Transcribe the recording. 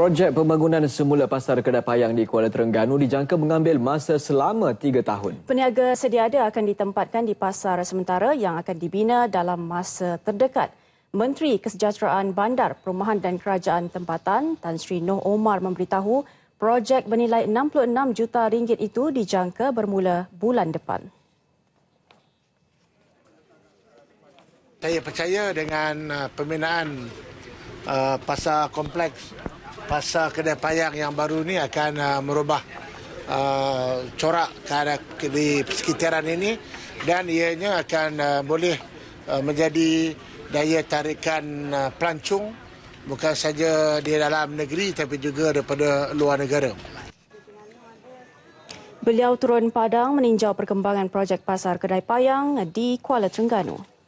Projek pembangunan semula pasar kedai payang di Kuala Terengganu dijangka mengambil masa selama tiga tahun. Peniaga sedia ada akan ditempatkan di pasar sementara yang akan dibina dalam masa terdekat. Menteri Kesejahteraan Bandar, Perumahan dan Kerajaan Tempatan Tan Sri Noh Omar memberitahu projek bernilai 66 juta ringgit itu dijangka bermula bulan depan. Saya percaya dengan uh, pembinaan uh, pasar kompleks pasar kedai payang yang baru ini akan uh, merubah uh, corak kepada di sekitaran ini dan ianya akan uh, boleh uh, menjadi daya tarikan uh, pelancong bukan saja di dalam negeri tapi juga daripada luar negara. Beliau turun padang meninjau perkembangan projek pasar kedai payang di Kuala Terengganu.